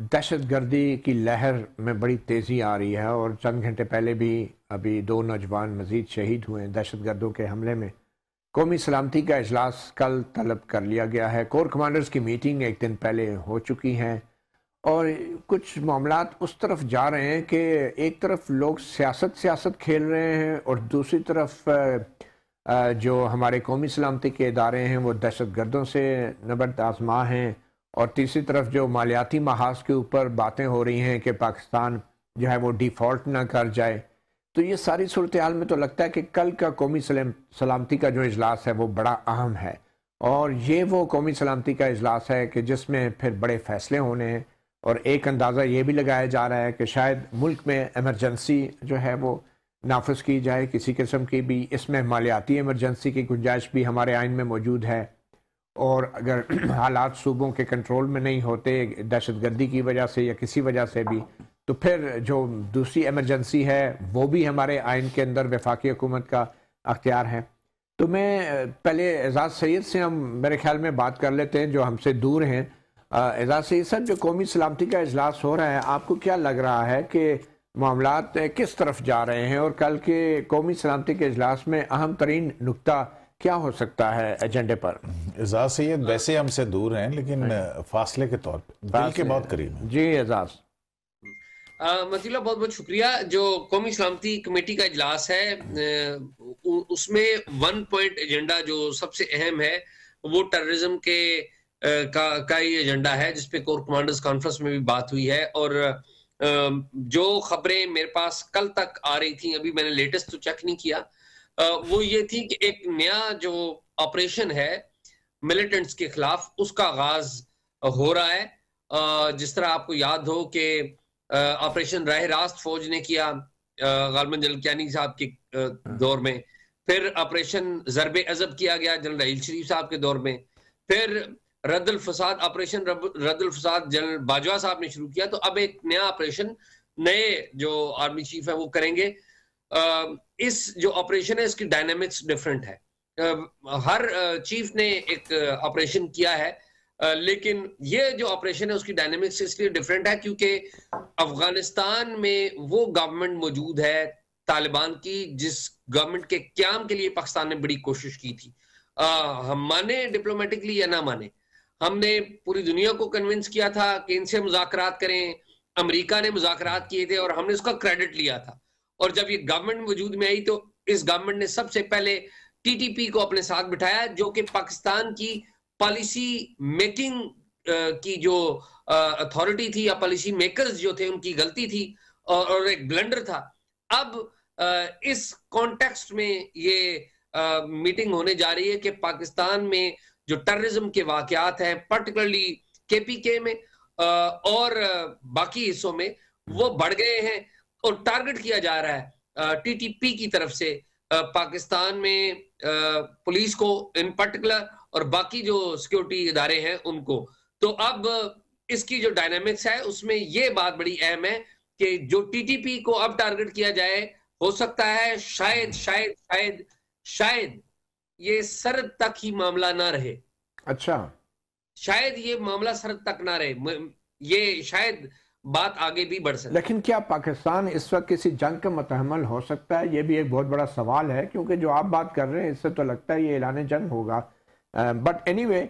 दहशत गर्दी की लहर में बड़ी तेज़ी आ रही है और चंद घंटे पहले भी अभी दो नौजवान मजीद शहीद हुए हैं दहशत गर्दों के हमले में कौमी सलामती का अजलास कल तलब कर लिया गया है कोर कमांडर्स की मीटिंग एक दिन पहले हो चुकी हैं और कुछ मामला उस तरफ जा रहे हैं कि एक तरफ लोग सियासत सियासत खेल रहे हैं और दूसरी तरफ जो हमारे कौमी सलामती के इदारे हैं वो दहशत गर्दों से नबर्द आजमा हैं और तीसरी तरफ जो मालियाती महाज के ऊपर बातें हो रही हैं कि पाकिस्तान जो है वो डिफ़ॉल्ट ना कर जाए तो ये सारी सूरत हाल में तो लगता है कि कल का कौमी सलामती का जो अजलास है वो बड़ा अहम है और ये वो कौमी सलामती का अजलास है कि जिसमें फिर बड़े फैसले होने हैं और एक अंदाज़ा ये भी लगाया जा रहा है कि शायद मुल्क में एमरजेंसी जो है वो नाफज की जाए किसी किस्म की भी इसमें मालियाती एमरजेंसी की गुंजाइश भी हमारे आइन में मौजूद है और अगर हालात सूबों के कंट्रोल में नहीं होते दहशत गर्दी की वजह से या किसी वजह से भी तो फिर जो दूसरी एमरजेंसी है वो भी हमारे आइन के अंदर वफाकी हुकूमत का अख्तियार है तो मैं पहले एजाज़ सैद से हम मेरे ख्याल में बात कर लेते हैं जो हमसे दूर हैं एजाज़ सैद साहब जो कौमी सलामती का अजलास हो रहा है आपको क्या लग रहा है कि मामला किस तरफ जा रहे हैं और कल के कौमी सलामती के अजलास में अहम तरीन नुकता क्या हो सकता है एजेंडे पर एजाज सैयद वैसे हमसे दूर हैं लेकिन हाँ फासले के तौर पर दिल के बहुत करीब जी एजाज मतीला बहुत बहुत शुक्रिया जो कौमी सलामती कमेटी का इजलास है उसमें वन पॉइंट एजेंडा जो सबसे अहम है वो टेररिज्म के का का ही एजेंडा है जिसपे कोर कमांडर्स कॉन्फ्रेंस में भी बात हुई है और जो खबरें मेरे पास कल तक आ रही थी अभी मैंने लेटेस्ट तो चेक नहीं किया वो ये थी कि एक नया जो ऑपरेशन है मिलिटेंट्स के खिलाफ उसका आगाज हो रहा है जिस तरह आपको याद हो कि ऑपरेशन राह रास्त फौज ने किया गालमन जलकियानी साहब के हाँ। दौर में फिर ऑपरेशन जरब अजब किया गया जनरल रहील शरीफ साहब के दौर में फिर रदल फसाद ऑपरेशन रदल फसाद जनरल बाजवा साहब ने शुरू किया तो अब एक नया ऑपरेशन नए जो आर्मी चीफ है वो करेंगे इस जो ऑपरेशन है इसकी डायनेमिक्स डिफरेंट है हर चीफ ने एक ऑपरेशन किया है लेकिन ये जो ऑपरेशन है उसकी डायनेमिक्स इसलिए डिफरेंट है क्योंकि अफगानिस्तान में वो गवर्नमेंट मौजूद है तालिबान की जिस गवर्नमेंट के क्याम के लिए पाकिस्तान ने बड़ी कोशिश की थी आ, हम माने डिप्लोमेटिकली या ना माने हमने पूरी दुनिया को कन्विंस किया था कि इनसे मुजाकर करें अमरीका ने मुजाकर किए थे और हमने उसका क्रेडिट लिया था और जब ये गवर्नमेंट वजूद में आई तो इस गवर्नमेंट ने सबसे पहले टीटीपी को अपने साथ बिठाया जो कि पाकिस्तान की पॉलिसी मेकिंग की जो अथॉरिटी थी या पॉलिसी मेकर्स जो थे उनकी गलती थी और एक ब्लंडर था अब इस कॉन्टेक्स्ट में ये मीटिंग होने जा रही है कि पाकिस्तान में जो टेररिज्म के वाकयात हैं पर्टिकुलरली केपीके में और बाकी हिस्सों में वो बढ़ गए हैं और टारगेट किया जा रहा है टीटीपी की तरफ से पाकिस्तान में पुलिस को इन पर्टिकुलर और बाकी जो सिक्योरिटी इदारे हैं उनको तो अब इसकी जो डायनामिक्स है उसमें ये बात बड़ी अहम है कि जो टीटीपी को अब टारगेट किया जाए हो सकता है शायद शायद शायद शायद ये सरद तक ही मामला ना रहे अच्छा शायद ये मामला सरद तक ना रहे ये शायद बात आगे भी बढ़ सकती लेकिन क्या पाकिस्तान इस वक्त किसी जंग का मतहमल हो सकता है ये भी एक बहुत बड़ा सवाल है क्योंकि जो आप बात कर रहे हैं इससे तो लगता है ये ऐलान जंग होगा बट एनी वे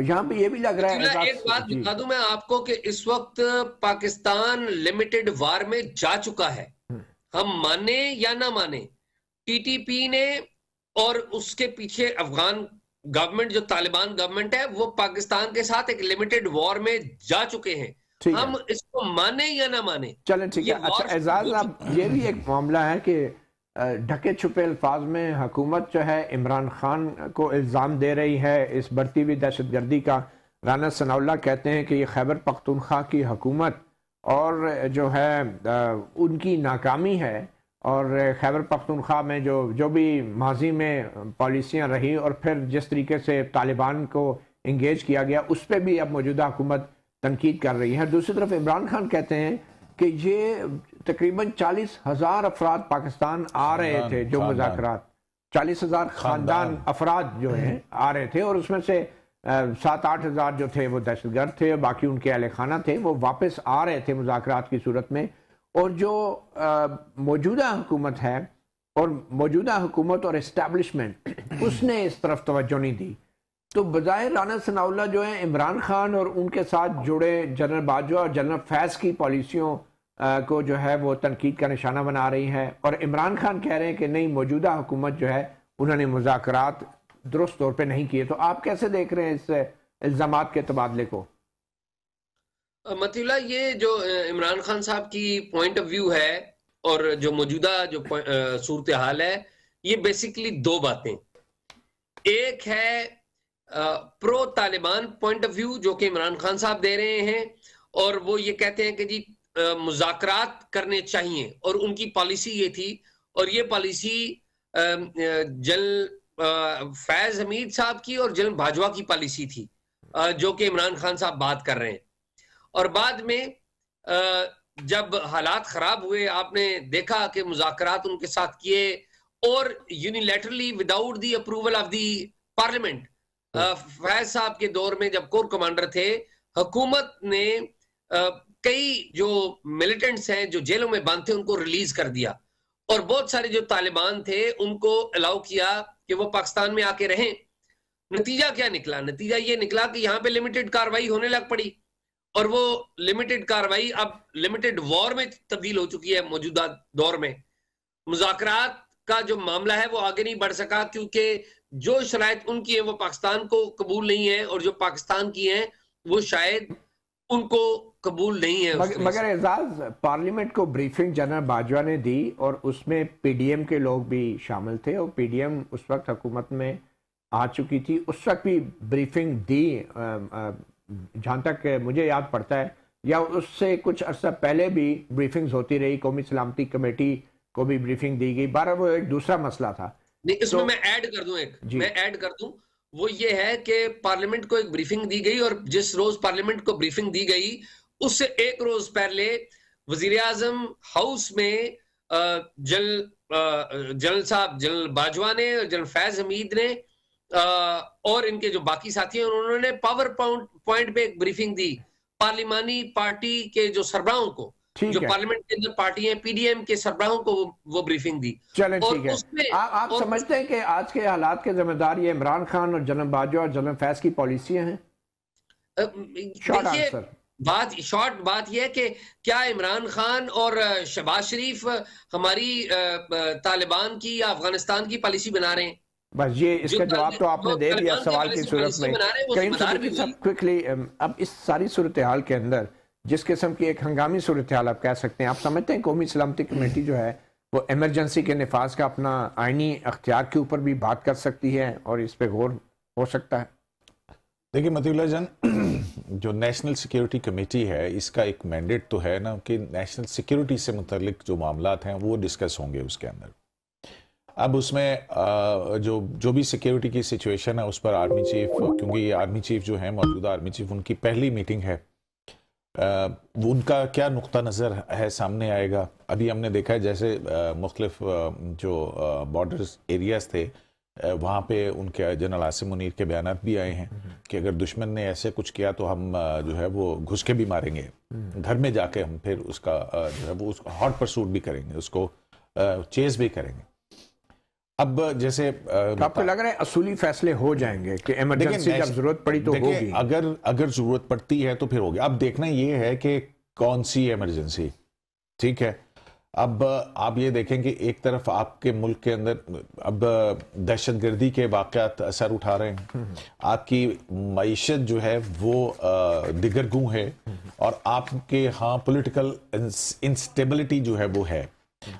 यहाँ पे ये भी लग रहा है एक बात बता दू मैं आपको कि इस वक्त पाकिस्तान लिमिटेड वार में जा चुका है हम्म। हम माने या ना माने टीटीपी ने और उसके पीछे अफगान गवर्नमेंट जो तालिबान गवर्नमेंट है वो पाकिस्तान के साथ एक लिमिटेड वॉर में जा चुके हैं हम इसको माने या ना माने चलें ठीक है अच्छा एजाज साहब ये भी एक मामला है कि ढके छुपे अल्फाज में हुकूमत जो है इमरान खान को इल्ज़ाम दे रही है इस बढ़ती हुई दहशत गर्दी का राना सनाउल्ला कहते हैं कि ये खैबर पख्तूनख्वा की हकूमत और जो है उनकी नाकामी है और खैबर पख्तूनख्वा में जो जो भी माजी में पॉलिसियाँ रही और फिर जिस तरीके से तालिबान को इंगेज किया गया उस पर भी अब मौजूदा हुकूमत तनकीद कर रही है दूसरी तरफ इमरान खान कहते हैं कि ये तकरीबन चालीस हज़ार अफराद पाकिस्तान आ रहे थे जो मुजाकर चालीस हज़ार खानदान अफराद जो हैं आ रहे थे और उसमें से सात आठ हज़ार जो थे वो दहशतगर्द थे बाकी उनके अहल खाना थे वो वापस आ रहे थे मुजाकर की सूरत में और जो मौजूदा हुकूमत है और मौजूदा हुकूमत और इस्टेबलिशमेंट उसने इस तरफ तोज्जो नहीं दी तो बजाय राना सनाउल्ला जो है इमरान खान और उनके साथ जुड़े जनरल बाजवा और जनरल फैज की पॉलिसियों को जो है वो तनकीद का निशाना बना रही है और इमरान खान कह रहे हैं कि नई मौजूदा हुकूमत जो है उन्होंने मुजाकर दुरुस्त तौर पर नहीं किए तो आप कैसे देख रहे हैं इस इल्ज़ाम के तबादले को मतीला ये जो इमरान खान साहब की पॉइंट ऑफ व्यू है और जो मौजूदा जो सूरत हाल है ये बेसिकली दो बातें एक है pro Taliban point of view जो कि इमरान खान साहब दे रहे हैं और वो ये कहते हैं कि जी मुजाकर करने चाहिए और उनकी पॉलिसी ये थी और ये पॉलिसी जल फैज हमीद साहब की और जल भाजवा की पॉलिसी थी जो कि इमरान खान साहब बात कर रहे हैं और बाद में जब हालात खराब हुए आपने देखा कि मुजाकर उनके साथ किए और unilaterally without the approval of the parliament Faiz साहब के दौर में जब कोर कमांडर थे हुकूमत ने कई जो मिलिटेंट्स हैं जो जेलों में बंद थे उनको रिलीज कर दिया और बहुत सारे जो तालिबान थे उनको अलाउ किया कि वो पाकिस्तान में आके रहें नतीजा क्या निकला नतीजा ये निकला कि यहाँ पे लिमिटेड कार्रवाई होने लग पड़ी और वो लिमिटेड कार्रवाई अब लिमिटेड वॉर में तब्दील हो चुकी है मौजूदा दौर में मुजाकरात का जो मामला है वो आगे नहीं बढ़ सका क्योंकि जो शराय उनकी है वो पाकिस्तान को कबूल नहीं है और जो पाकिस्तान की है वो शायद उनको कबूल नहीं है मगर, एजाज पार्लियामेंट को ब्रीफिंग जनरल बाजवा ने दी और उसमें पीडीएम के लोग भी शामिल थे और पीडीएम उस वक्त हुकूमत में आ चुकी थी उस वक्त भी ब्रीफिंग दी जहाँ तक मुझे याद पड़ता है या उससे कुछ अर्सा पहले भी ब्रीफिंग्स होती रही कौमी सलामती कमेटी को भी ब्रीफिंग दी गई बारह वो एक दूसरा मसला था नहीं इसमें तो, मैं ऐड कर दूं एक मैं ऐड कर दूं वो ये है कि पार्लियामेंट को एक ब्रीफिंग दी गई और जिस रोज पार्लियामेंट को ब्रीफिंग दी गई उससे एक रोज पहले वजीर आजम हाउस में जल जनरल साहब जनरल बाजवा ने जनरल फैज हमीद ने और इनके जो बाकी साथी हैं उन्होंने पावर पॉइंट पे एक ब्रीफिंग दी पार्लिमानी पार्टी के जो सरबराहों को जो पार्लियामेंट के अंदर पार्टी है पीडीएम के सरबराहों को वो ब्रीफिंग दी चले ठीक है आ, आप और समझते हैं कि आज के हालात के जिम्मेदार ये इमरान खान और जनम बाजवा और जनम फैज की पॉलिसियां हैं बात शॉर्ट बात यह है कि क्या इमरान खान और शहबाज शरीफ हमारी तालिबान की या अफगानिस्तान की पॉलिसी बना रहे हैं बस ये इसका जवाब तो आपने दे दिया सवाल की सूरत में क्विकली अब इस सारी सूरत हाल के अंदर जिस किस्म की एक हंगामी सूरत हाल आप कह सकते हैं आप समझते हैं कौमी सलामती कमेटी जो है वो एमरजेंसी के नफाज का अपना आइनी अख्तियार के ऊपर भी बात कर सकती है और इस पर गौर हो सकता है देखिए मतुल्ला जान जो नेशनल सिक्योरिटी कमेटी है इसका एक मैंडेट तो है ना कि नेशनल सिक्योरिटी से मुतलिक जो मामला हैं वो डिस्कस होंगे उसके अंदर अब उसमें जो जो भी सिक्योरिटी की सिचुएशन है उस पर आर्मी चीफ क्योंकि आर्मी चीफ जो है मौजूदा आर्मी चीफ उनकी पहली मीटिंग है उनका क्या नुक़ नज़र है सामने आएगा अभी हमने देखा है जैसे मुख्तफ जो बॉर्डर्स एरियाज़ थे वहाँ पे उनके जनरल आसिम मुनीर के बयान भी आए हैं हम्म। कि अगर दुश्मन ने ऐसे कुछ किया तो हम जो है वो घुस के भी मारेंगे हम्म। घर में जाके हम फिर उसका जो है वो उसको हॉट परसूट भी करेंगे उसको चेस भी करेंगे अब जैसे तो आपको लग रहा है असूली फैसले हो जाएंगे कि इमरजेंसी जब जरूरत पड़ी तो होगी अगर अगर जरूरत पड़ती है तो फिर होगी अब देखना यह है कि कौन सी इमरजेंसी ठीक है अब आप ये देखें कि एक तरफ आपके मुल्क के अंदर अब दहशतगर्दी के वाक़ात असर उठा रहे हैं हम्म, हम्म। आपकी मीशत जो है वो दिगरगू है और आपके यहाँ पॉलिटिकल इंस्टेबिलिटी जो है वो है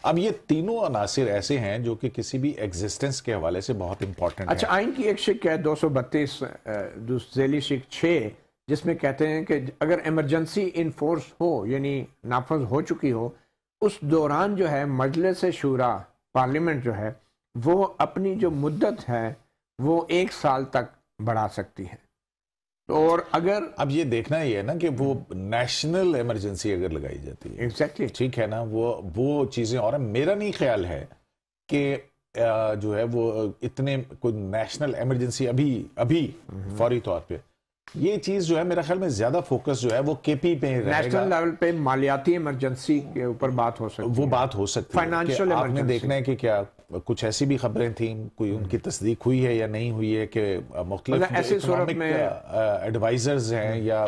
अब ये तीनों अनासर ऐसे हैं जो कि किसी भी एग्जिस्टेंस के हवाले से बहुत इंपॉर्टेंट अच्छा आइन की एक शिक है दो सौ बत्तीस जैली शिक छः जिसमें कहते हैं कि अगर एमरजेंसी इन्फोर्स हो यानी नाफज हो चुकी हो उस दौरान जो है मजलिस शुरा पार्लियामेंट जो है वो अपनी जो मुद्दत है वो एक साल तक बढ़ा सकती है और अगर अब ये देखना ही है ना कि वो नेशनल इमरजेंसी अगर लगाई जाती है एग्जैक्टली exactly. ठीक है ना वो वो चीज़ें और मेरा नहीं ख्याल है कि जो है वो इतने कोई नेशनल इमरजेंसी अभी अभी हम्म। फौरी तौर पे ये चीज़ जो है मेरा ख्याल में ज़्यादा फोकस जो है वो केपी पे नेशनल लेवल पे मालियाती इमरजेंसी के ऊपर बात हो सकती वो बात हो सकती है फाइनेंशियल आपने देखना है कि क्या कुछ ऐसी भी खबरें थी कोई हम्म। उनकी तस्दीक हुई है या नहीं हुई है कि मुख्तलिफ ऐसे एडवाइजर्स हैं हम्म। या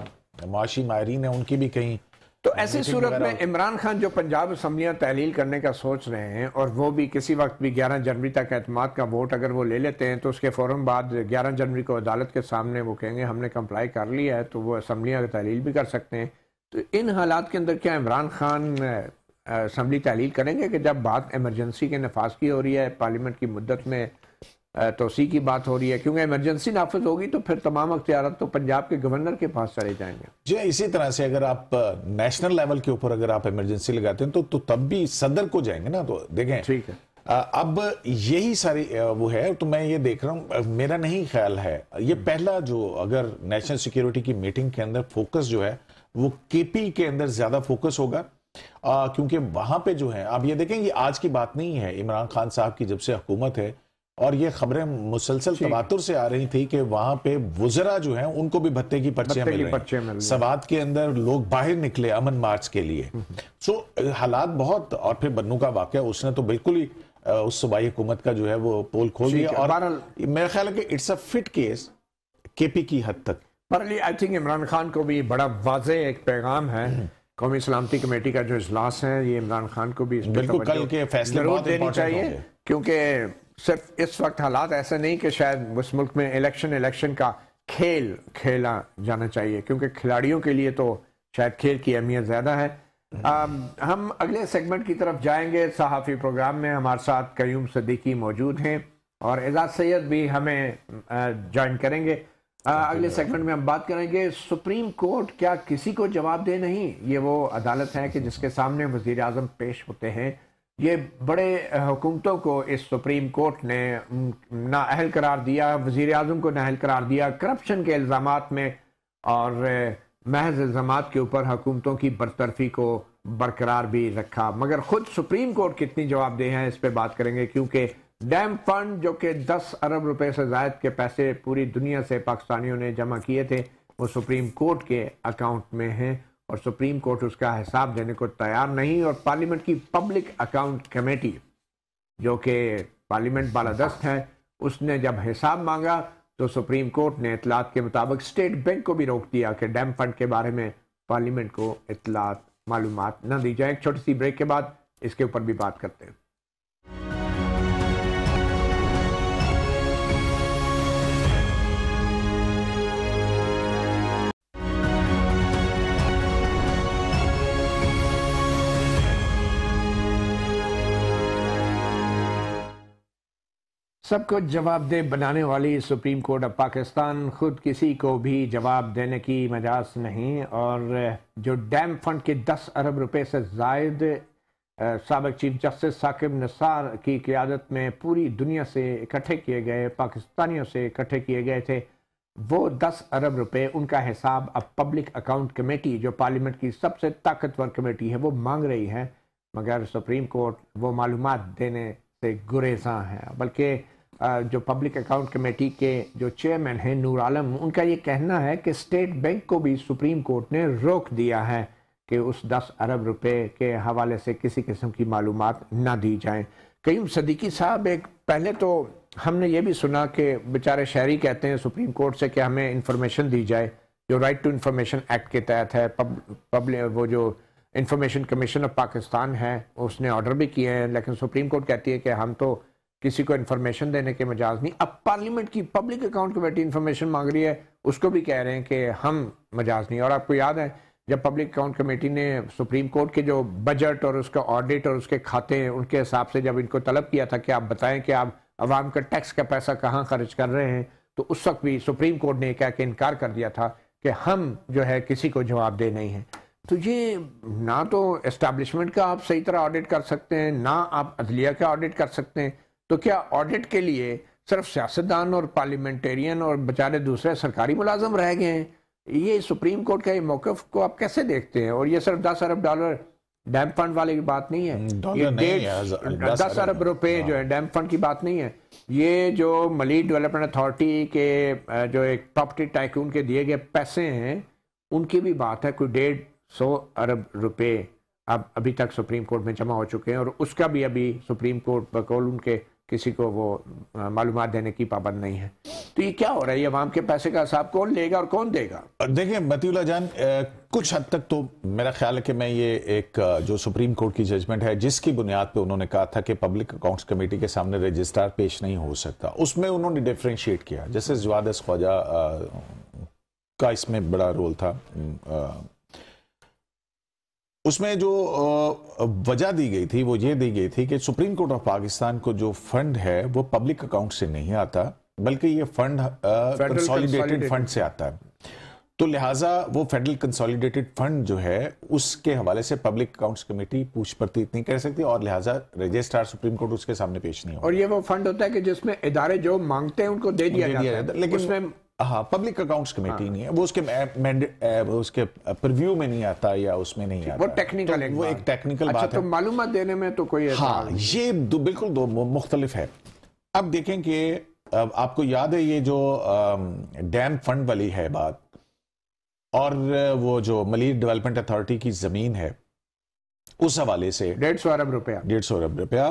माशी माहरीन हैं उनकी भी कहीं तो ऐसी सूरत में इमरान खान जो पंजाब असम्बलियाँ तहलील करने का सोच रहे हैं और वो भी किसी वक्त भी ग्यारह जनवरी तक एतमाद का वोट अगर वो ले लेते हैं तो उसके फ़ौरन बाद ग्यारह जनवरी को अदालत के सामने वो कहेंगे हमने कंप्लाई कर लिया है तो वो असम्बलियाँ तहलील भी कर सकते हैं तो इन हालात के अंदर क्या इमरान खान असम्बली तहलील करेंगे कि जब बात इमरजेंसी के नफाज की हो रही है पार्लियामेंट की मुद्दत में तोसी की बात हो रही है क्योंकि एमरजेंसी नाफज होगी तो फिर तमाम अख्तियार तो पंजाब के गवर्नर के पास चले जाएंगे जी इसी तरह से अगर आप नेशनल लेवल के ऊपर अगर आप इमरजेंसी लगाते हैं तो, तो तब भी सदर को जाएंगे ना तो देखें ठीक है अब यही सारी वो है तो मैं ये देख रहा हूँ मेरा नहीं ख्याल है ये हम्म। पहला जो अगर नेशनल सिक्योरिटी की मीटिंग के अंदर फोकस जो है वो केपी के अंदर ज्यादा फोकस होगा क्योंकि वहां पे जो है आप ये देखें ये आज की बात नहीं है इमरान खान साहब की जब से हुकूमत है और ये खबरें मुसलसल तबातुर से आ रही थी कि वहां पे वजरा जो है उनको भी भत्ते की पर्चियां मिल रही सवाद के अंदर लोग बाहर निकले अमन मार्च के लिए हम्म, हम्म। सो हालात बहुत और फिर बन्नू का वाक्य उसने तो बिल्कुल ही उस सूबाई हुकूमत का जो है वो पोल खोल दिया और मेरा ख्याल है कि it's a fit case KP की हद तक पर आई थिंक इमरान खान को भी बड़ा वाज एक पैगाम है हम्म। कौमी सलामती कमेटी का जो अजलास है ये इमरान खान को भी बिल्कुल कल के फैसले जरूर देनी चाहिए क्योंकि सिर्फ इस वक्त हालात ऐसे नहीं कि शायद उस मुल्क में इलेक्शन इलेक्शन का खेल खेला जाना चाहिए क्योंकि खिलाड़ियों के लिए तो शायद खेल की अहमियत ज़्यादा है आ, हम अगले सेगमेंट की तरफ जाएंगे सहाफ़ी प्रोग्राम में हमारे साथ कयूम सदीकी मौजूद हैं और एजाज सैयद भी हमें ज्वाइन करेंगे अगले सेगमेंट में हम बात करेंगे सुप्रीम कोर्ट क्या किसी को जवाब दे नहीं ये वो अदालत है कि जिसके सामने वजीर अजम पेश होते हैं ये बड़े हुकूमतों को इस सुप्रीम कोर्ट ने अहल करार दिया वजीर अजम को अहल करार दिया करप्शन के इल्ज़ाम में और महज इल्ज़ाम के ऊपर हुकूमतों की बरतरफी को बरकरार भी रखा मगर ख़ुद सुप्रीम कोर्ट कितनी जवाब दे है इस पर बात करेंगे क्योंकि डैम फंड जो कि 10 अरब रुपए से जायद के पैसे पूरी दुनिया से पाकिस्तानियों ने जमा किए थे वो सुप्रीम कोर्ट के अकाउंट में हैं और सुप्रीम कोर्ट उसका हिसाब देने को तैयार नहीं और पार्लियामेंट की पब्लिक अकाउंट कमेटी जो कि पार्लियामेंट बालादस्त है उसने जब हिसाब मांगा तो सुप्रीम कोर्ट ने इतलात के मुताबिक स्टेट बैंक को भी रोक दिया कि डैम फंड के बारे में पार्लियामेंट को इतलात मालूम न दी जाए एक छोटी सी ब्रेक के बाद इसके ऊपर भी बात करते हैं सबको जवाबदेह बनाने वाली सुप्रीम कोर्ट ऑफ पाकिस्तान खुद किसी को भी जवाब देने की मजाज नहीं और जो डैम फंड के 10 अरब रुपए से जायद सबक चीफ जस्टिस साकिब नसार की क्यादत में पूरी दुनिया से इकट्ठे किए गए पाकिस्तानियों से इकट्ठे किए गए थे वो दस अरब रुपए उनका हिसाब अब पब्लिक अकाउंट कमेटी जो पार्लियामेंट की सबसे ताकतवर कमेटी है वो मांग रही है मगर सुप्रीम कोर्ट वो मालूम देने से गुरेजा है बल्कि जो पब्लिक अकाउंट कमेटी के जो चेयरमैन हैं नूर आलम उनका ये कहना है कि स्टेट बैंक को भी सुप्रीम कोर्ट ने रोक दिया है कि उस 10 अरब रुपए के हवाले से किसी किस्म की मालूम ना दी जाएं कईम सदीकी साहब एक पहले तो हमने ये भी सुना कि बेचारे शहरी कहते हैं सुप्रीम कोर्ट से कि हमें इंफॉर्मेशन दी जाए जो राइट टू इंफॉर्मेशन एक्ट के तहत है पब, पब्लिक वो जो इंफॉर्मेशन कमीशन ऑफ पाकिस्तान है उसने ऑर्डर भी किए हैं लेकिन सुप्रीम कोर्ट कहती है कि हम तो किसी को इन्फॉर्मेशन देने के मजाज नहीं अब पार्लियामेंट की पब्लिक अकाउंट कमेटी इन्फॉर्मेशन मांग रही है उसको भी कह रहे हैं कि हम मजाज नहीं और आपको याद है जब पब्लिक अकाउंट कमेटी ने सुप्रीम कोर्ट के जो बजट और उसका ऑडिट और उसके खाते हैं उनके हिसाब से जब इनको तलब किया था कि आप बताएं कि आप अवाम का टैक्स का पैसा कहाँ खर्च कर रहे हैं तो उस वक्त भी सुप्रीम कोर्ट ने कह के इनकार कर दिया था कि हम जो है किसी को जवाब दे नहीं है तो ये ना तो इस्टबलिशमेंट का आप सही तरह ऑडिट कर सकते हैं ना आप अदलिया का ऑडिट कर सकते हैं तो क्या ऑडिट के लिए सिर्फ सियासतदान और पार्लियामेंटेरियन और बेचारे दूसरे सरकारी मुलाजम रह गए हैं ये सुप्रीम कोर्ट का ये मौकफ को आप कैसे देखते हैं और ये सिर्फ दस अरब डॉलर डैम फंड वाले की बात नहीं है हम्म, ये डेढ़ दस अरब रुपए हाँ। जो है डैम फंड की बात नहीं है ये जो मलिक डेवलपमेंट अथॉरिटी के जो एक प्रॉपर्टी टाइकून के दिए गए पैसे हैं उनकी भी बात है कोई डेढ़ सौ अरब रुपए अब अभी तक सुप्रीम कोर्ट में जमा हो चुके हैं और उसका भी अभी सुप्रीम कोर्ट बकौल उनके किसी को वो मालूम देने की पाबंद नहीं है तो ये क्या हो रहा है अवाम के पैसे का हिसाब कौन लेगा और कौन देगा देखिए मतीला जान कुछ हद तक तो मेरा ख्याल है कि मैं ये एक जो सुप्रीम कोर्ट की जजमेंट है जिसकी बुनियाद पे उन्होंने कहा था कि पब्लिक अकाउंट्स कमेटी के सामने रजिस्ट्रार पेश नहीं हो सकता उसमें उन्होंने डिफ्रेंशिएट किया जैसे जवादस ख्वाजा का इसमें बड़ा रोल था आ, उसमें जो वजह दी गई थी वो ये दी गई थी कि सुप्रीम कोर्ट ऑफ पाकिस्तान को जो फंड है वो पब्लिक अकाउंट से नहीं आता बल्कि ये फंड कंसोलिडेटेड फंड से आता है तो लिहाजा वो फेडरल कंसोलिडेटेड फंड जो है उसके हवाले से पब्लिक अकाउंट्स कमेटी पूछ पड़ती नहीं कर सकती और लिहाजा रजिस्ट्रार सुप्रीम कोर्ट उसके सामने पेश नहीं हो और ये वो फंड होता है कि जिसमें इदारे जो मांगते हैं उनको दे दिया, दिया जाता है लेकिन उसमें हाँ पब्लिक अकाउंट्स कमेटी नहीं है वो उसके मैंड उसके प्रिव्यू में नहीं आता या उसमें नहीं आता वो टेक्निकल तो वो एक टेक्निकल अच्छा, बात तो है मालूम देने में तो कोई हाँ ये दो, बिल्कुल दो मुख्तलिफ है अब देखें कि आपको याद है ये जो डैम फंड वाली है बात और वो जो मलिर डेवलपमेंट अथॉरिटी की जमीन है उस हवाले से डेढ़ सौ अरब रुपया डेढ़ सौ अरब रुपया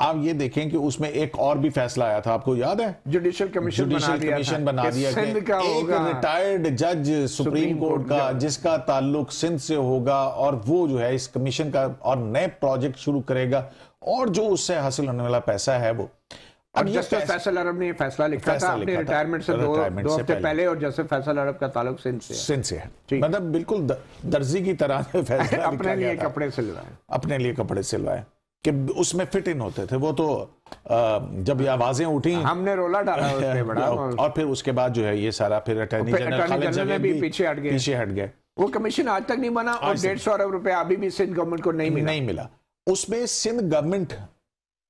आप ये देखें कि उसमें एक और भी फैसला आया था आपको याद है जुडिशियल कमीशन जुडिशियल कमीशन बना दिया का एक रिटायर्ड जज सुप्रीम कोर्ट का जिसका ताल्लुक सिंध से होगा और वो जो है इस कमीशन का और नए प्रोजेक्ट शुरू करेगा और जो उससे हासिल होने वाला पैसा है वो अब जस्टिस फैसल अरब ने फैसला लिखा था अपने रिटायरमेंट से दो हफ्ते पहले और जैसे फैसल अरब का ताल्लुक सिंध से सिंध से है मतलब बिल्कुल दर्जी की तरह फैसला अपने लिए कपड़े सिलवाए अपने लिए कपड़े सिलवाए कि उसमें फिट इन होते थे वो तो जब ये आवाजें उठी हमने रोला डाला उसमें बड़ा और फिर उसके बाद जो है ये सारा फिर अटर्नी जनरल भी पीछे हट गए पीछे हट गए वो कमीशन आज तक नहीं बना और डेढ़ सौ अरब रुपए अभी भी सिंध गवर्नमेंट को नहीं मिला नहीं मिला उसमें Sindh government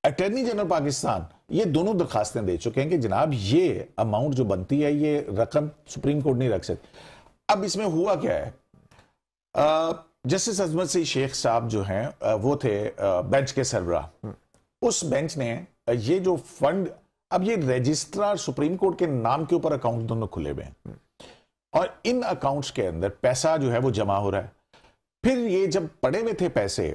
attorney general Pakistan ये दोनों दरखास्तें दे चुके हैं कि जनाब ये अमाउंट जो बनती है ये रकम सुप्रीम कोर्ट नहीं रख सकती अब इसमें हुआ क्या है जस्टिस अजमत सिंह शेख साहब जो हैं वो थे बेंच के सरबरा उस बेंच ने ये जो फंड अब ये रजिस्ट्रार सुप्रीम कोर्ट के नाम के ऊपर अकाउंट दोनों खुले हुए हैं और इन अकाउंट्स के अंदर पैसा जो है वो जमा हो रहा है फिर ये जब पड़े हुए थे पैसे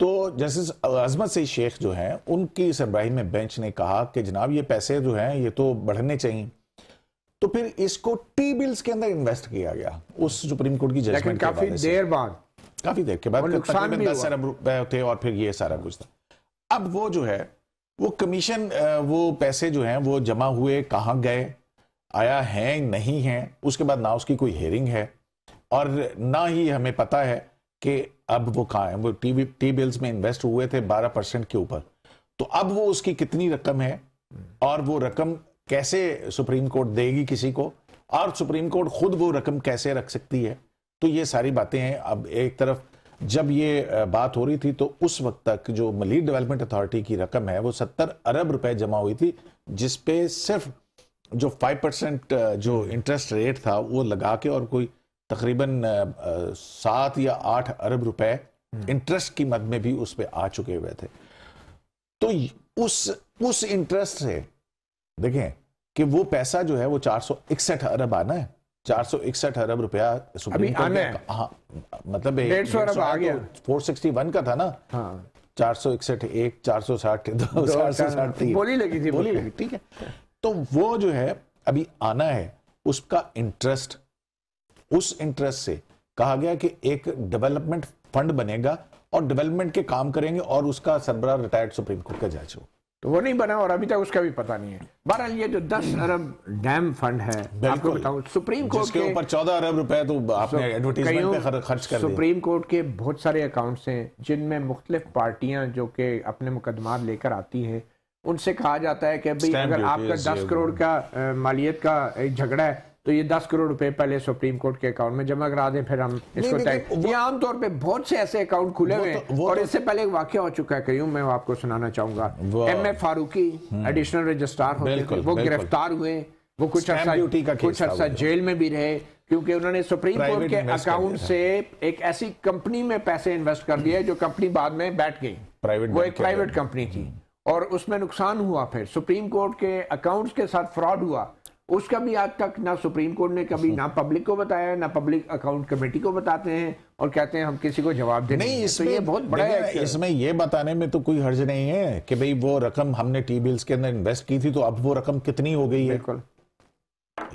तो जस्टिस अजमत सिंह शेख जो हैं उनकी सरबराही में बेंच ने कहा कि जनाब ये पैसे जो हैं ये तो बढ़ने चाहिए तो फिर इसको टी बिल्स के अंदर इन्वेस्ट किया गया उस सुप्रीम कोर्ट की जजमेंट काफी देर बाद काफी देर के बाद तकरीबन दस अरब रुपए थे और फिर ये सारा कुछ था अब वो जो है वो कमीशन वो पैसे जो हैं वो जमा हुए कहाँ गए आया है नहीं है उसके बाद ना उसकी कोई हेयरिंग है और ना ही हमें पता है कि अब वो कहाँ है वो टी टी बिल्स में इन्वेस्ट हुए थे 12 परसेंट के ऊपर तो अब वो उसकी कितनी रकम है और वो रकम कैसे सुप्रीम कोर्ट देगी किसी को और सुप्रीम कोर्ट खुद वो रकम कैसे रख सकती है तो ये सारी बातें हैं अब एक तरफ जब ये बात हो रही थी तो उस वक्त तक जो मलिक डेवलपमेंट अथॉरिटी की रकम है वो सत्तर अरब रुपए जमा हुई थी जिस पे सिर्फ जो फाइव परसेंट जो इंटरेस्ट रेट था वो लगा के और कोई तकरीबन सात या आठ अरब रुपए इंटरेस्ट हम्म। की मद में भी उस पर आ चुके हुए थे तो उस उस इंटरेस्ट से देखें कि वो पैसा जो है वो चार सौ इकसठ अरब आना है चार सौ इकसठ अरब रुपया सुप्रीम कोर्ट ने मतलब डेढ़ सौ अरब आ गया तो फोर सिक्सटी वन का था ना हाँ। चार सौ इकसठ एक चार सौ साठ दो चार सौ साठ बोली लगी थी बोली लगी ठीक है तो वो जो है अभी आना है उसका इंटरेस्ट उस इंटरेस्ट से कहा गया कि एक डेवलपमेंट फंड बनेगा और डेवलपमेंट के काम करेंगे और उसका सरबराह रिटायर्ड सुप्रीम कोर्ट का जज होगा तो वो नहीं बना और अभी तक उसका भी पता नहीं है बहरहाल ये जो दस अरब डैम फंड है आपको बताऊं सुप्रीम कोर्ट के ऊपर चौदह अरब रुपए तो आपने एडवर्टीजमेंट पे खर्च कर सुप्रीम कोर्ट के बहुत सारे अकाउंट्स हैं जिनमें मुख्तलिफ पार्टियां जो के अपने मुकदमा लेकर आती हैं उनसे कहा जाता है कि भाई अगर आपका दस करोड़ का मालियत का झगड़ा है तो ये दस करोड़ रुपए पहले सुप्रीम कोर्ट के अकाउंट में जमा करा दें फिर हम इसको ये आमतौर पर बहुत से ऐसे अकाउंट खुले हुए तो, और तो- इससे पहले वाक्य हो चुका है कयूम मैं आपको सुनाना चाहूंगा M A Farooqui additional hmm. Registrar होते वो गिरफ्तार हुए वो कुछ अर्सा कुछ अर्सा जेल में भी रहे क्योंकि उन्होंने सुप्रीम कोर्ट के अकाउंट से एक ऐसी कंपनी में पैसे इन्वेस्ट कर दिए जो कंपनी बाद में बैठ गई वो एक प्राइवेट कंपनी थी हम्म। और उसमें नुकसान हुआ फिर सुप्रीम कोर्ट के अकाउंट्स के साथ फ्रॉड हुआ उसका भी आज तक ना सुप्रीम कोर्ट ने कभी ना पब्लिक को बताया ना पब्लिक अकाउंट कमेटी को बताते हैं और कहते हैं हम किसी को जवाब देने नहीं इसमें तो ये बहुत बड़ा है इसमें ये बताने में तो कोई हर्ज नहीं है कि भाई वो रकम हमने टी बिल्स के अंदर इन्वेस्ट की थी तो अब वो रकम कितनी हो गई है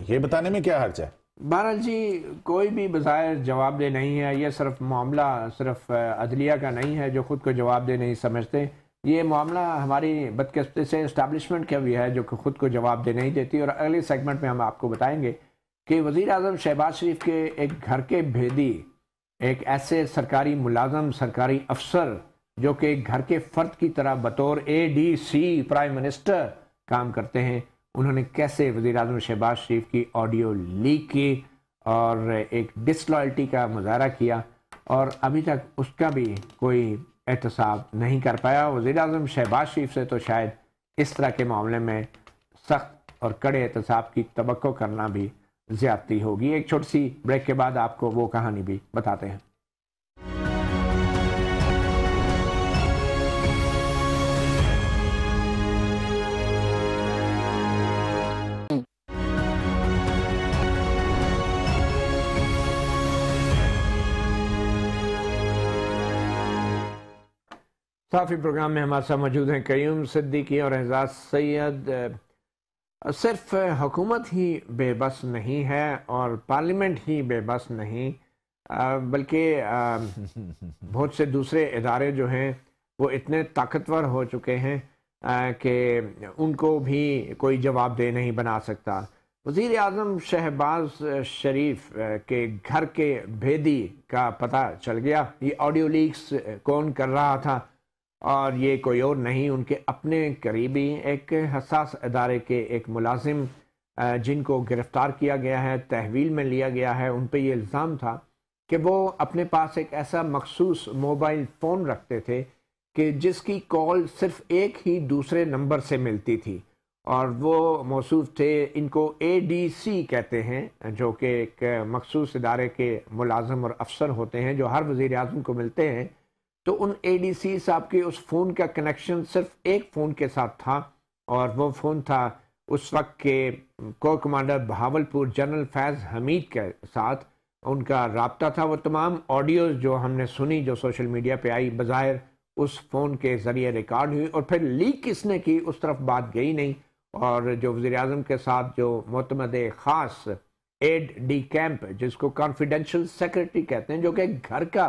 ये बताने में क्या हर्ज है बहरहाल जी कोई भी बजाय जवाब दे नहीं है यह सिर्फ मामला सिर्फ अदलिया का नहीं है जो खुद को जवाब दे नहीं समझते ये मामला हमारी बदकस्ती से इस्टबलिशमेंट का भी है जो कि खुद को जवाब दे नहीं देती और अगले सेगमेंट में हम आपको बताएंगे कि वज़ी अजम शहबाज शरीफ के एक घर के भेदी एक ऐसे सरकारी मुलाजम सरकारी अफसर जो कि घर के फ़र्द की तरह बतौर A D C prime minister काम करते हैं उन्होंने कैसे वज़ी अजम शहबाज शरीफ की ऑडियो लीक की और एक डिसलॉयल्टी का मुजाहरा किया और अभी तक उसका भी कोई एहतसाब नहीं कर पाया वज़ी अजम शहबाज शरीफ से तो शायद इस तरह के मामले में सख्त और कड़े एहतसाब की तो करना भी ज़्यादती होगी एक छोटी सी ब्रेक के बाद आपको वो कहानी भी बताते हैं साफी प्रोग्राम में हमारे साथ मौजूद हैं कयूम सिद्दीकी और एजाज सैद सिर्फ हुकूमत ही बेबस नहीं है और पार्लियामेंट ही बेबस नहीं बल्कि बहुत से दूसरे इदारे जो हैं वो इतने ताकतवर हो चुके हैं कि उनको भी कोई जवाब दे नहीं बना सकता वजीर अजम शहबाज शरीफ के घर के भेदी का पता चल गया ये ऑडियो लीक्स कौन कर रहा था और ये कोई और नहीं उनके अपने करीबी एक हसास अदारे के एक मुलाजिम जिनको गिरफ़्तार किया गया है तहवील में लिया गया है उन पर यह इल्ज़ाम था कि वो अपने पास एक ऐसा मखसूस मोबाइल फ़ोन रखते थे कि जिसकी कॉल सिर्फ एक ही दूसरे नंबर से मिलती थी और वो मौसू थे इनको ए डी सी कहते हैं जो कि एक मखसूस इदारे के मुलाजम और अफसर होते हैं जो हर वज़ी अजम को मिलते हैं तो उन ए आपके उस फ़ोन का कनेक्शन सिर्फ एक फ़ोन के साथ था और वो फ़ोन था उस वक्त के को कमांडर बहावलपुर जनरल फैज़ हमीद के साथ उनका रबता था वो तमाम ऑडियोज़ जो हमने सुनी जो सोशल मीडिया पे आई बज़ाहिर उस फ़ोन के ज़रिए रिकॉर्ड हुई और फिर लीक किसने की उस तरफ बात गई नहीं और जो वज़ी अजम के साथ जो मतमद ख़ास एड डी कैंप जिसको कॉन्फिडेंशल सेक्रेटरी कहते हैं जो कि घर का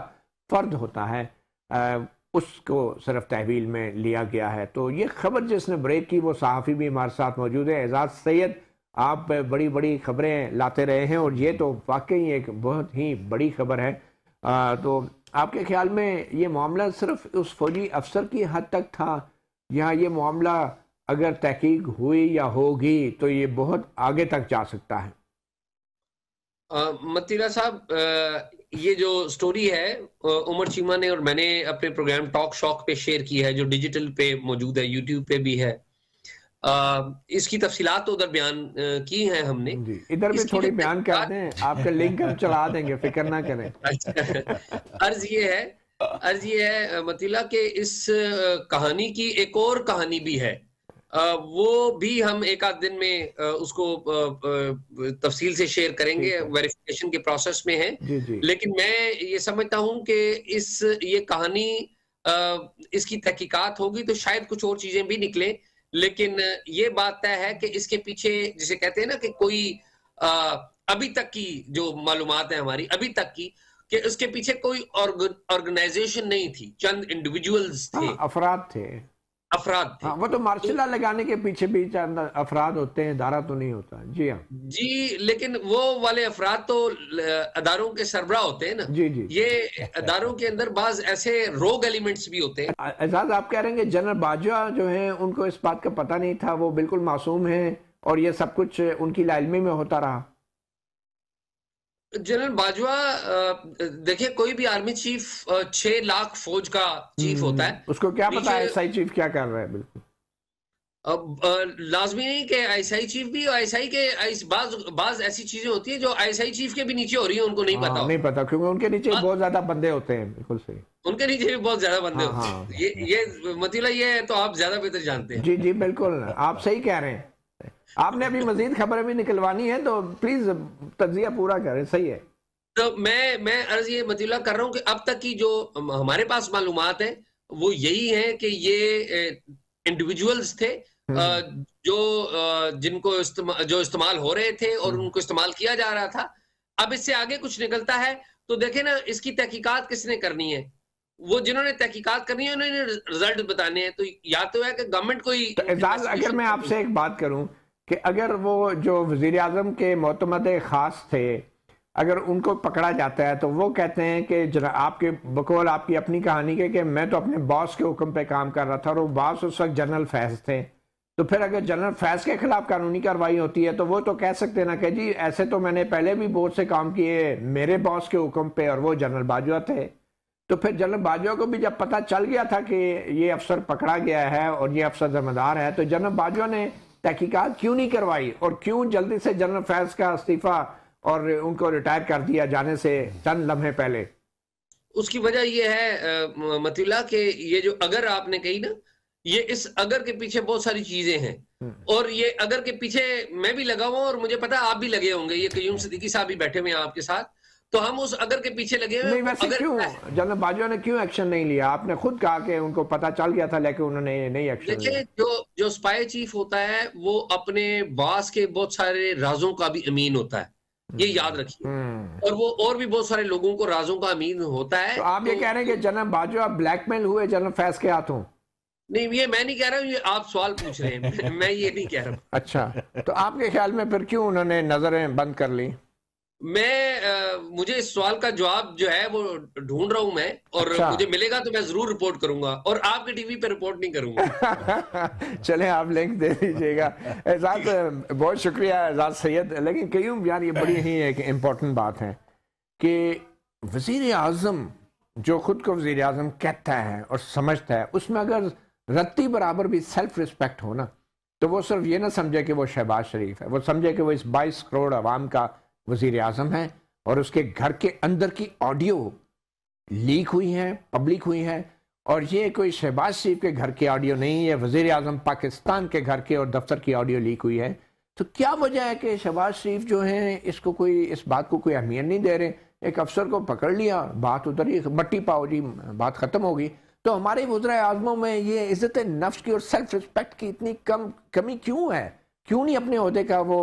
फ़र्द होता है उसको सिर्फ तहवील में लिया गया है तो ये खबर जिसने ब्रेक की वो सहाफ़ी भी हमारे साथ मौजूद है एजाज सैद आप बड़ी बड़ी खबरें लाते रहे हैं और ये तो वाकई एक बहुत ही बड़ी खबर है आ, तो आपके ख्याल में ये मामला सिर्फ उस फौजी अफसर की हद तक था यहाँ ये मामला अगर तहकीक हुई या होगी तो ये बहुत आगे तक जा सकता है मतीरा साहब ये जो स्टोरी है उमर चीमा ने और मैंने अपने प्रोग्राम टॉक शॉक पे शेयर की है जो डिजिटल पे मौजूद है यूट्यूब पे भी है आ, इसकी तफसीलात तो उधर बयान की है हमने इधर भी थोड़ी बयान कर दें आपका लिंक हम चला देंगे फिक्र ना करें अच्छा। अर्ज ये है अर्ज ये है मतीला के इस कहानी की एक और कहानी भी है वो भी हम एक आध दिन में उसको तफसील से शेयर करेंगे वेरिफिकेशन के प्रोसेस में है लेकिन मैं ये समझता हूँ कि इस ये कहानी इसकी तहकीकात होगी तो शायद कुछ और चीजें भी निकले लेकिन ये बात तय है कि इसके पीछे जिसे कहते हैं ना कि कोई अभी तक की जो मालूम है हमारी अभी तक की कि उसके पीछे कोई ऑर्गेनाइजेशन नहीं थी चंद इंडिविजुअल्स थे हाँ, अफराद थे अफराद थे हाँ, वो तो मार्शल तो, लगाने के पीछे भी अफराद होते हैं दारा तो नहीं होता जी हाँ जी लेकिन वो वाले अफराद तो अदारों के सरबरा होते हैं ना जी जी ये अदारों के अंदर बाज ऐसे रोग एलिमेंट्स भी होते हैं एजाज आप कह रहे हैं जनरल बाजवा जो है उनको इस बात का पता नहीं था वो बिल्कुल मासूम है और ये सब कुछ उनकी लालमी में होता रहा जनरल बाजवा देखिए कोई भी आर्मी चीफ छह लाख फौज का चीफ होता है हम्म, उसको क्या पता है एसआई चीफ क्या कर रहा है बिल्कुल लाजमी नहीं कि आईएसआई चीफ भी और आईएसआई के बाज बाज ऐसी चीजें होती है जो आईएसआई चीफ के भी नीचे हो रही है उनको नहीं हाँ, पता नहीं पता क्योंकि उनके नीचे आ, हाँ। बहुत ज्यादा बंदे होते हैं बिल्कुल सही उनके नीचे भी बहुत ज्यादा बंदे हाँ, होते हैं हाँ, ये ये मतलब ये तो आप ज्यादा बेहतर जानते हैं जी जी बिल्कुल आप सही कह रहे हैं आपने अभी मजीद खबर भी निकलवानी है तो प्लीज तजिया पूरा करें सही है तो मैं मैं अर्ज ये मतीला कर रहा हूँ कि अब तक की जो हमारे पास मालूम है वो यही है कि ये इंडिविजुअल्स थे हम्म। जो जिनको जो इस्तेमाल हो रहे थे और हम्म। उनको इस्तेमाल किया जा रहा था अब इससे आगे कुछ निकलता है तो देखे ना इसकी तहकीकात किसने करनी है वो जिन्होंने तहकीकात करनी है उन्होंने रिजल्ट बताने हैं तो या तो है कि गवर्नमेंट कोई तो अगर मैं आपसे एक बात करूं कि अगर वो जो वजीर अजम के मतमद ख़ास थे अगर उनको पकड़ा जाता है तो वो कहते हैं कि जना आपके बकौल आपकी अपनी कहानी के कि मैं तो अपने बॉस के हुक्म पे काम कर रहा था और वो बॉस उस वक्त जनरल फैज थे तो फिर अगर जनरल फैज के खिलाफ कानूनी कार्रवाई होती है तो वो तो कह सकते ना कि जी ऐसे तो मैंने पहले भी बोर्ड से काम किए मेरे बॉस के हुक्म पे और वो जनरल बाजवा थे तो फिर जनरल बाजवा को भी जब पता चल गया था कि ये अफसर पकड़ा गया है और ये अफसर जिम्मेदार है तो जनरल बाजवा ने तहकीकत क्यों नहीं करवाई और क्यों जल्दी से जनरल फैज का इस्तीफा और उनको रिटायर कर दिया जाने से चंद लम्हे पहले उसकी वजह यह है मतिला के ये जो अगर आपने कही ना ये इस अगर के पीछे बहुत सारी चीजें हैं हम्म। और ये अगर के पीछे मैं भी लगा हुआ और मुझे पता आप भी लगे होंगे ये कयूम सिद्दीकी साहब भी बैठे हुए हैं आपके साथ तो हम उस अगर के पीछे लगे नहीं वैसे अगर... क्यों जनरल बाजवा ने क्यों एक्शन नहीं लिया आपने खुद कहा कि उनको पता चल गया था लेकिन उन्होंने नहीं एक्शन लिया जो जो स्पाई चीफ होता है वो अपने बास के बहुत सारे राजों का भी अमीन होता है ये हम्म, याद रखिए हम्म। और वो और भी बहुत सारे लोगों को राजों का अमीन होता है तो आप ये तो कह रहे हैं कि जनरल बाजवा ब्लैकमेल हुए जनरल फैस के हाथों नहीं ये मैं नहीं कह रहा हूँ ये आप सवाल पूछ रहे हैं मैं ये नहीं कह रहा हूँ अच्छा तो आपके ख्याल में फिर क्यों उन्होंने नजरें बंद कर ली मैं आ, मुझे इस सवाल का जवाब जो है वो ढूंढ रहा हूं मैं और अच्छा। मुझे मिलेगा तो मैं जरूर रिपोर्ट करूंगा और आपके टीवी पे रिपोर्ट नहीं करूंगा चले आप लिंक दे दीजिएगा एजाज बहुत शुक्रिया एजाज सैयद लेकिन कई यार ये बड़ी ही एक इम्पोर्टेंट बात है कि वजीर आजम जो खुद को वजीर आजम कहता है और समझता है उसमें अगर रत्ती बराबर भी सेल्फ रिस्पेक्ट हो ना तो वो सिर्फ ये ना समझे कि वो शहबाज शरीफ है वो समझे कि वो इस बाईस करोड़ आवाम का वजीर अजम हैं और उसके घर के अंदर की ऑडियो लीक हुई हैं पब्लिक हुई हैं और ये कोई शहबाज शरीफ के घर की ऑडियो नहीं है वजीर अजम पाकिस्तान के घर के और दफ्तर की ऑडियो लीक हुई है तो क्या वजह है कि शहबाज शरीफ जो हैं इसको कोई इस बात को कोई अहमियत नहीं दे रहे एक अफसर को पकड़ लिया बात उधर ही मट्टी पाओ जी बात ख़त्म होगी तो हमारे वजरा आज़मों में ये इज़्ज़त नफ्स की और सेल्फ रिस्पेक्ट की इतनी कम कमी क्यों है क्यों नहीं अपने अहदे का वो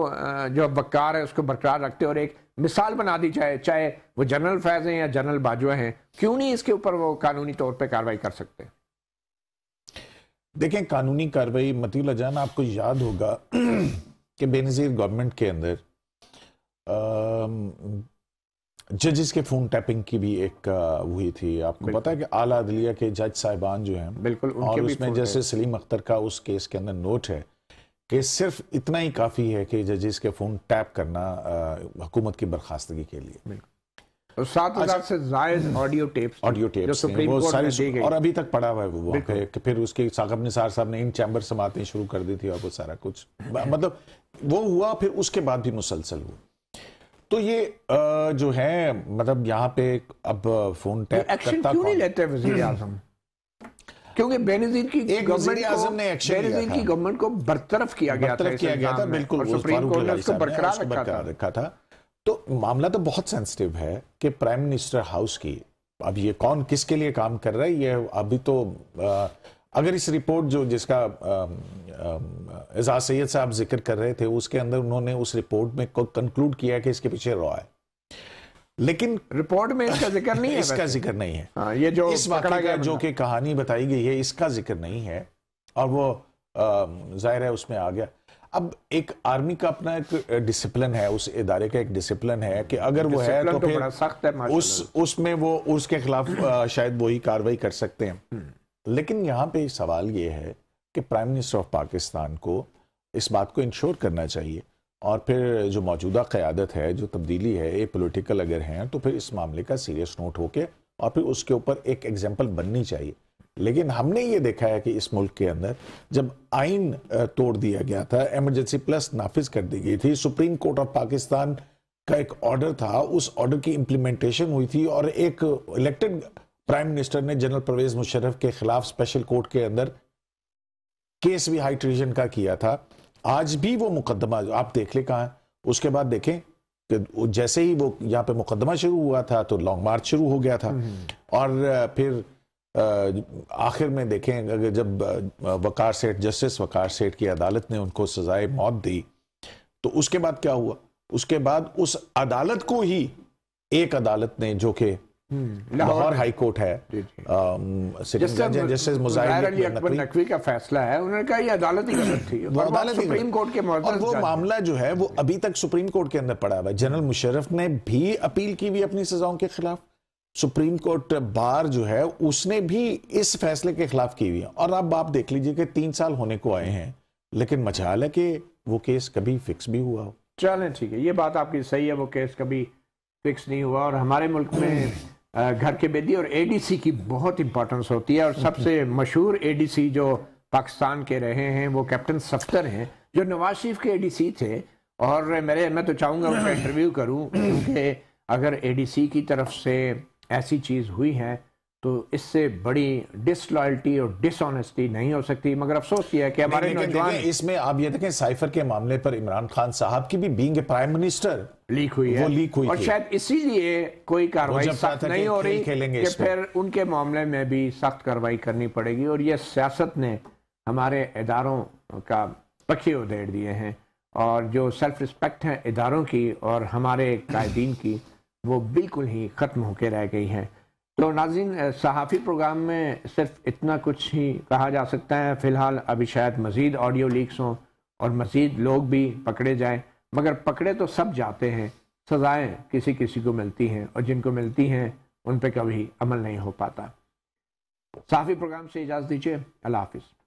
जो वक्कार है उसको बरकरार रखते और एक मिसाल बना दी जाए चाहे वो जनरल फैज हैं या जनरल बाजवा हैं क्यों नहीं इसके ऊपर वो कानूनी तौर पर कार्रवाई कर सकते देखें कानूनी कार्रवाई मतील जान आपको याद होगा कि बेनज़ीर गवर्नमेंट के अंदर जजेस के फोन टैपिंग की भी एक हुई थी आपको पता है कि आला अदलिया के जज साहिबान जो हैं बिल्कुल और उसमें जैसे सलीम अख्तर का उस केस के अंदर नोट है कि सिर्फ इतना ही काफ़ी है कि जजेस के फ़ोन टैप करना हुकूमत की बर्खास्तगी के लिए सात हजार से ऑडियो टेप्स ऑडियो टेप्स और अभी तक पड़ा हुआ है वो कि फिर उसके साकब निसार साहब ने इन चैम्बर समातें शुरू कर दी थी और वो सारा कुछ मतलब वो हुआ फिर उसके बाद भी मुसलसल हुआ तो ये जो है मतलब यहाँ पे अब फोन टैप करता क्यों नहीं लेते वजीर आजम क्योंकि बेनजीर की गवर्नमेंट की गवर्नमेंट को बरतरफ किया गया था किया गया था बिल्कुल सुप्रीम कोर्ट ने उसको बरकरार रखा था तो मामला तो बहुत सेंसिटिव है कि प्राइम मिनिस्टर हाउस की अब ये कौन किसके लिए काम कर रहा है ये अभी तो आ, अगर इस रिपोर्ट जो जिसका एजाज सैयद साहब जिक्र कर रहे थे उसके अंदर उन्होंने उस रिपोर्ट में कंक्लूड किया कि इसके पीछे रॉ है लेकिन रिपोर्ट में इसका जिक्र नहीं है इसका जिक्र नहीं है आ, हाँ, ये जो इस वाकड़ा जो कि कहानी बताई गई है इसका जिक्र नहीं है और वो जाहिर है उसमें आ गया अब एक आर्मी का अपना एक डिसिप्लिन है उस इदारे का एक डिसिप्लिन है कि अगर वो है तो, तो फिर सख्त है उस उसमें वो उसके खिलाफ शायद वही कार्रवाई कर सकते हैं हम्म। लेकिन यहाँ पे सवाल ये है कि प्राइम मिनिस्टर ऑफ पाकिस्तान को इस बात को इंश्योर करना चाहिए और फिर जो मौजूदा क़्यादत है जो तब्दीली है ए पोलिटिकल अगर हैं तो फिर इस मामले का सीरियस नोट होके और फिर उसके ऊपर एक एग्जाम्पल बननी चाहिए लेकिन हमने ये देखा है कि इस मुल्क के अंदर जब आइन तोड़ दिया गया था एमरजेंसी प्लस नाफिज कर दी गई थी सुप्रीम कोर्ट ऑफ पाकिस्तान का एक ऑर्डर था उस ऑर्डर की इम्प्लीमेंटेशन हुई थी और एक इलेक्टेड प्राइम मिनिस्टर ने जनरल परवेज मुशर्रफ के खिलाफ स्पेशल कोर्ट के अंदर केस भी हाई ट्रिजन का किया था आज भी वो मुकदमा आप देख ले कहा है उसके बाद देखें कि जैसे ही वो यहाँ पे मुकदमा शुरू हुआ था तो लॉन्ग मार्च शुरू हो गया था हम्म, हम्म। और फिर आखिर में देखें अगर जब वकार सेठ जस्टिस वकार सेठ की अदालत ने उनको सजाए हम्म। मौत दी तो उसके बाद क्या हुआ उसके बाद उस अदालत को ही एक अदालत ने जो कि हम्म। लाहौर हाई कोर्ट है जस्टिस नकवी का फैसला है उन्होंने कहा ये अदालत ही गलत थी अदालत सुप्रीम कोर्ट के और वो मामला जो है वो अभी तक सुप्रीम कोर्ट के अंदर पड़ा हुआ है जनरल मुशर्रफ ने भी अपील की हुई अपनी सजाओं के खिलाफ सुप्रीम कोर्ट बार जो है उसने भी इस फैसले के खिलाफ की हुई है और अब आप देख लीजिए कि तीन साल होने को आए हैं लेकिन मचाल है कि वो केस कभी फिक्स भी हुआ हो चलें ठीक है ये बात आपकी सही है वो केस कभी फिक्स नहीं हुआ और हमारे मुल्क में घर के बेदी और एडीसी की बहुत इंपॉर्टेंस होती है और हम्म, सबसे हम्म। मशहूर एडीसी जो पाकिस्तान के रहे हैं वो कैप्टन सफ्तर हैं जो नवाज शरीफ के एडीसी थे और मेरे मैं तो चाहूँगा उनका इंटरव्यू हम्म। करूँ क्योंकि अगर एडीसी की तरफ से ऐसी चीज़ हुई है तो इससे बड़ी डिसलॉयल्टी और डिसऑनेस्टी नहीं हो सकती मगर अफसोस यह है कि हमारे नौजवान इसमें आप ये देखें साइफर के मामले पर इमरान खान साहब की भी बींग प्राइम मिनिस्टर लीक हुई है वो लीक हुई और शायद इसीलिए कोई कार्रवाई सख्त नहीं हो रही कि फिर उनके मामले में भी सख्त कार्रवाई करनी पड़ेगी और यह सियासत ने हमारे इदारों का पक्षी उधेड़ दिए हैं और जो सेल्फ रिस्पेक्ट है इदारों की और हमारे कायदीन की वो बिल्कुल ही ख़त्म होकर रह गई है तो नाजिन सहाफ़ी प्रोग्राम में सिर्फ इतना कुछ ही कहा जा सकता है फ़िलहाल अभी शायद मज़ीद ऑडियो लीक्स हों और मज़ीद लोग भी पकड़े जाएं मगर पकड़े तो सब जाते हैं सज़ाएँ किसी किसी को मिलती हैं और जिनको मिलती हैं उन पर कभी अमल नहीं हो पाता सहाफ़ी प्रोग्राम से इजाज़त दीजिए अल्लाह हाफिज़